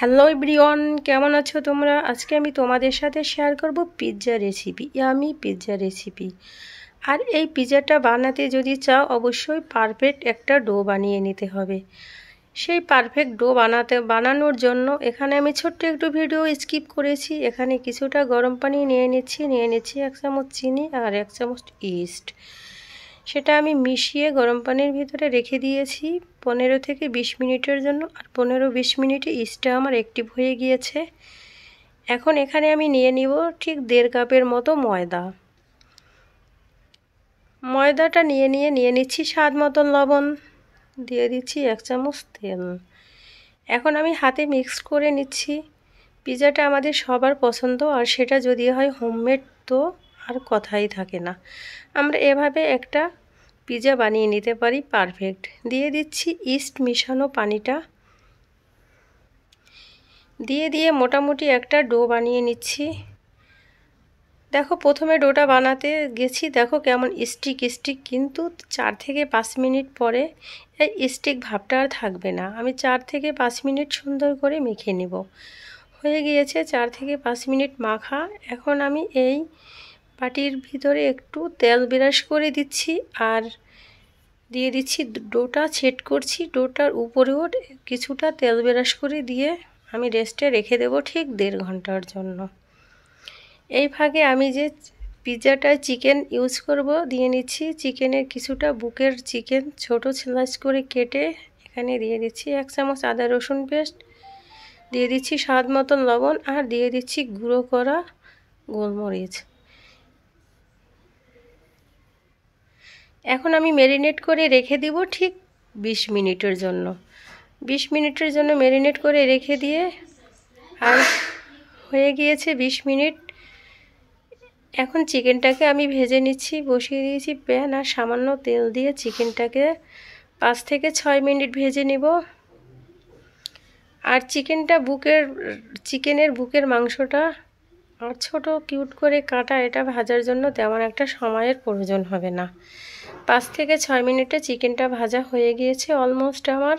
hello Brian কেমন আছো তোমরা আজকে আমি তোমাদের সাথে শেয়ার করব পিৎজা রেসিপি আমি পিৎজা রেসিপি আর এই পিৎজাটা বানাতে যদি চাও অবশ্যই পারফেক্ট একটা ডো বানিয়ে নিতে হবে সেই পারফেক্ট ডো বানাতে বানানোর জন্য এখানে আমি ছোট্ট একটু ভিডিও স্কিপ করেছি এখানে কিছুটা গরম পানি নিয়ে নিচ্ছি নিয়ে নিচ্ছি এক চামচ চিনি আর এক চামচ ইস্ট সেটা আমি মিশিয়ে গরম পানির ভিতরে রেখে দিয়েছি পনেরো থেকে বিশ মিনিটের জন্য আর পনেরো বিশ মিনিটে ইস্টটা আমার অ্যাক্টিভ হয়ে গিয়েছে এখন এখানে আমি নিয়ে নিব ঠিক দেড় কাপের মতো ময়দা ময়দাটা নিয়ে নিয়ে নিয়ে নিচ্ছি স্বাদ মতন লবণ দিয়ে দিচ্ছি এক চামচ তেল এখন আমি হাতে মিক্স করে নিচ্ছি পিজাটা আমাদের সবার পছন্দ আর সেটা যদি হয় হোমমেড তো আর কথাই থাকে না আমরা এভাবে একটা পিজা বানিয়ে নিতে পারি পারফেক্ট দিয়ে দিচ্ছি ইস্ট মিশানো পানিটা দিয়ে দিয়ে মোটামুটি একটা ডো বানিয়ে নিচ্ছি দেখো প্রথমে ডোটা বানাতে গেছি দেখো কেমন স্টিক স্টিক কিন্তু চার থেকে পাঁচ মিনিট পরে এই স্টিক ভাবটা আর থাকবে না আমি চার থেকে পাঁচ মিনিট সুন্দর করে মেখে নেব হয়ে গিয়েছে চার থেকে পাঁচ মিনিট মাখা এখন আমি এই বাটির ভিতরে একটু তেল বিরাস করে দিচ্ছি আর দিয়ে দিচ্ছি ডোটা ছেট করছি ডোটার উপরেও কিছুটা তেল বিরাস করে দিয়ে আমি রেস্টে রেখে দেব ঠিক দেড় ঘন্টার জন্য এই ভাগে আমি যে পিৎজাটায় চিকেন ইউজ করব দিয়ে নিচ্ছি চিকেনের কিছুটা বুকের চিকেন ছোট স্লাইস করে কেটে এখানে দিয়ে দিচ্ছি এক চামচ আদা রসুন পেস্ট দিয়ে দিচ্ছি স্বাদ মতন লবণ আর দিয়ে দিচ্ছি গুঁড়ো করা গোলমরিচ এখন আমি মেরিনেট করে রেখে দিব ঠিক ২০ মিনিটের জন্য ২০ মিনিটের জন্য মেরিনেট করে রেখে দিয়ে আর হয়ে গিয়েছে ২০ মিনিট এখন চিকেনটাকে আমি ভেজে নিচ্ছি বসিয়ে দিয়েছি প্যান আর সামান্য তেল দিয়ে চিকেনটাকে পাঁচ থেকে ছয় মিনিট ভেজে নেব আর চিকেনটা বুকের চিকেনের বুকের মাংসটা আর ছোটো কিউট করে কাটা এটা ভাজার জন্য তেমন একটা সময়ের প্রয়োজন হবে না পাঁচ থেকে ছয় মিনিটে চিকেনটা ভাজা হয়ে গিয়েছে অলমোস্ট আমার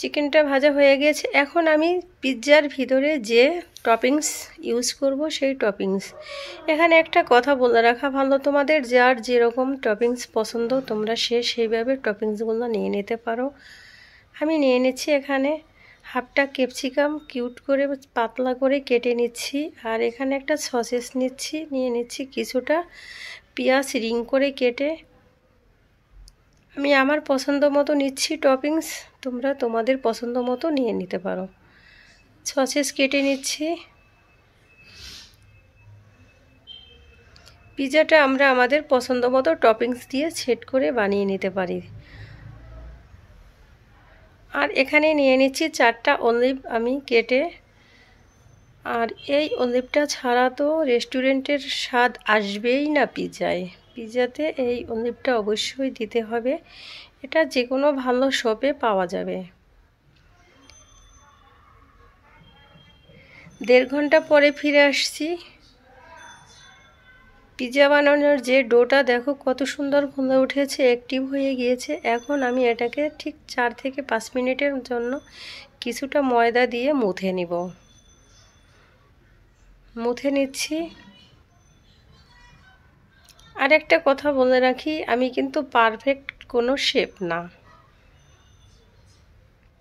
চিকেনটা ভাজা হয়ে গিয়েছে এখন আমি পিৎজার ভিতরে যে টপিংস ইউজ করব সেই টপিংস এখানে একটা কথা বলে রাখা ভালো তোমাদের যার যেরকম টপিংস পছন্দ তোমরা সে সেইভাবে টপিংসগুলো নিয়ে নিতে পারো আমি নিয়ে নিচ্ছি এখানে হাফটা ক্যাপসিকাম কিউট করে পাতলা করে কেটে নিচ্ছি আর এখানে একটা সসেস নিচ্ছি নিয়ে নিচ্ছি কিছুটা পেঁয়াজ রিং করে কেটে আমি আমার পছন্দ মতো নিচ্ছি টপিংস তোমরা তোমাদের পছন্দ মতো নিয়ে নিতে পারো সসেস কেটে নিচ্ছি পিজাটা আমরা আমাদের পছন্দ মতো টপিংস দিয়ে সেট করে বানিয়ে নিতে পারি আর এখানে নিয়ে নিচ্ছি চারটা অলিভ আমি কেটে আর এই অলিভটা ছাড়া তো রেস্টুরেন্টের স্বাদ আসবেই না পিজায় পিজাতে এই অলিভটা অবশ্যই দিতে হবে এটা যে কোনো ভালো শপে পাওয়া যাবে দেড় ঘন্টা পরে ফিরে আসছি পিজা বানানোর যে ডোটা দেখো কত সুন্দর ফুলে উঠেছে অ্যাক্টিভ হয়ে গিয়েছে এখন আমি এটাকে ঠিক চার থেকে পাঁচ মিনিটের জন্য কিছুটা ময়দা দিয়ে মুথে নিব মুথে নিচ্ছি আর একটা কথা বলে রাখি আমি কিন্তু পারফেক্ট কোনো শেপ না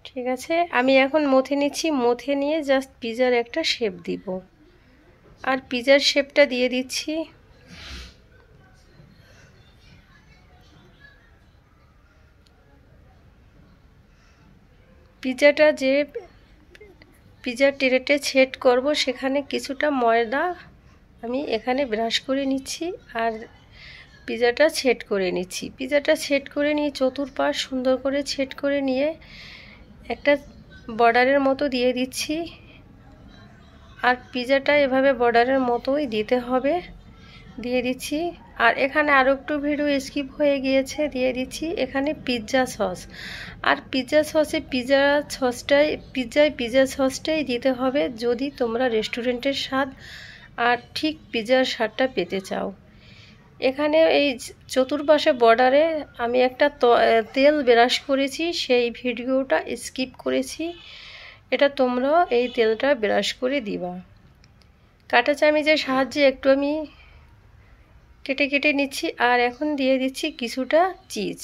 ঠিক আছে আমি এখন মথে নিচ্ছি মথে নিয়ে জাস্ট পিজার একটা শেপ দিব আর পিজার শেপটা দিয়ে দিচ্ছি পিজাটা যে পিজার টেরেটে ছেট করব সেখানে কিছুটা ময়দা আমি এখানে ব্রাশ করে নিচ্ছি আর পিজাটা ছেট করে নিচ্ছি পিজাটা ছেট করে নিয়ে চতুর্পাশ সুন্দর করে ছেট করে নিয়ে একটা বর্ডারের মতো দিয়ে দিচ্ছি আর পিজাটা এভাবে বর্ডারের মতোই দিতে হবে দিয়ে দিচ্ছি আর এখানে আরও একটু ভিডিও স্কিপ হয়ে গিয়েছে দিয়ে দিচ্ছি এখানে পিৎজা সস আর পিৎজা সসে পিৎজা সসটাই পিৎজায় পিৎজা সসটাই দিতে হবে যদি তোমরা রেস্টুরেন্টের স্বাদ আর ঠিক পিৎজার স্বাদটা পেতে চাও এখানে এই চতুর্পাশে বর্ডারে আমি একটা তেল ব্রাশ করেছি সেই ভিডিওটা স্কিপ করেছি এটা তোমরাও এই তেলটা ব্রাশ করে দিবা কাটা চামিজের সাহায্যে একটু আমি কেটে কেটে নিচ্ছি আর এখন দিয়ে দিচ্ছি কিছুটা চিজ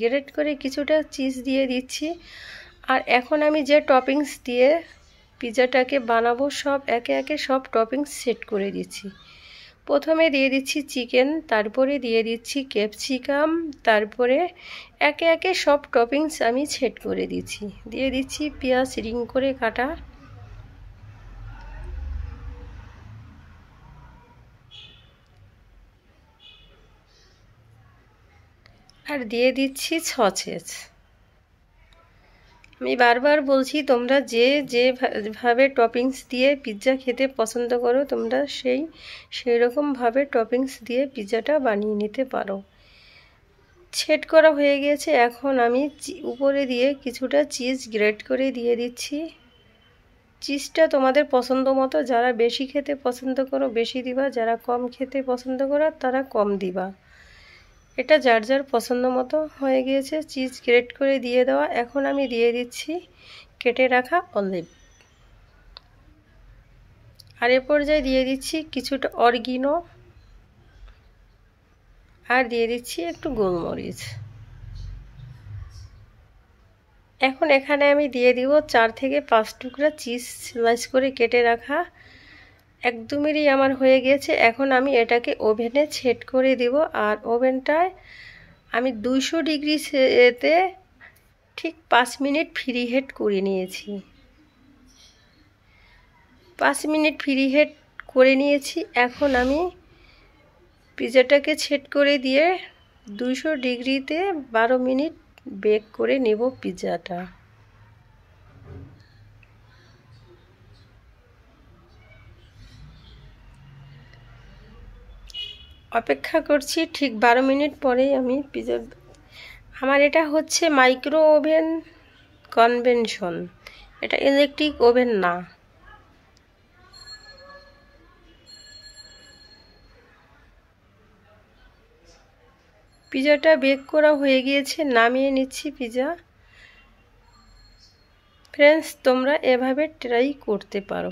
গ্রেট করে কিছুটা চিজ দিয়ে দিচ্ছি আর এখন আমি যে টপিংস দিয়ে পিজাটাকে বানাবো সব একে একে সব টপিংস সেট করে দিচ্ছি প্রথমে দিয়ে দিচ্ছি চিকেন তারপরে দিয়ে দিচ্ছি ক্যাপসিকাম তারপরে একে একে সব টপিংস আমি সেট করে দিচ্ছি দিয়ে দিচ্ছি পেঁয়াজ রিং করে কাটা আর দিয়ে দিচ্ছি সচেজ আমি বারবার বলছি তোমরা যে যেভাবে টপিংস দিয়ে পিৎজা খেতে পছন্দ করো তোমরা সেই সেই রকমভাবে টপিংস দিয়ে পিৎজাটা বানিয়ে নিতে পারো ছেট করা হয়ে গেছে এখন আমি উপরে দিয়ে কিছুটা চিজ গ্রেট করে দিয়ে দিচ্ছি চিজটা তোমাদের পছন্দ মতো যারা বেশি খেতে পছন্দ করো বেশি দিবা যারা কম খেতে পছন্দ করো তারা কম দিবা এটা যার যার পছন্দ মতো হয়ে গিয়েছে চিজ গ্রেট করে দিয়ে দেওয়া এখন আমি দিয়ে দিচ্ছি কেটে রাখা অলিভ আর এ পর্যায়ে দিয়ে দিচ্ছি কিছুটা অরগিনো আর দিয়ে দিচ্ছি একটু গোলমরিচ এখন এখানে আমি দিয়ে দিব চার থেকে পাঁচ টুকরা চিজ স্লাইস করে কেটে রাখা একদমেরই আমার হয়ে গিয়েছে এখন আমি এটাকে ওভেনে ছেট করে দিব আর ওভেনটায় আমি দুইশো ডিগ্রি এতে ঠিক পাঁচ মিনিট ফ্রি হেড করে নিয়েছি পাঁচ মিনিট ফ্রি হেড করে নিয়েছি এখন আমি পিজাটাকে ছেট করে দিয়ে দুইশো ডিগ্রিতে বারো মিনিট বেক করে নেব পিজাটা অপেক্ষা করছি ঠিক বারো মিনিট পরেই আমি পিজা আমার এটা হচ্ছে মাইক্রো ওভেন কনভেনশন এটা ইলেকট্রিক ওভেন না পিজাটা বেক করা হয়ে গিয়েছে নামিয়ে নিচ্ছি পিজা ফ্রেন্ডস তোমরা এভাবে ট্রাই করতে পারো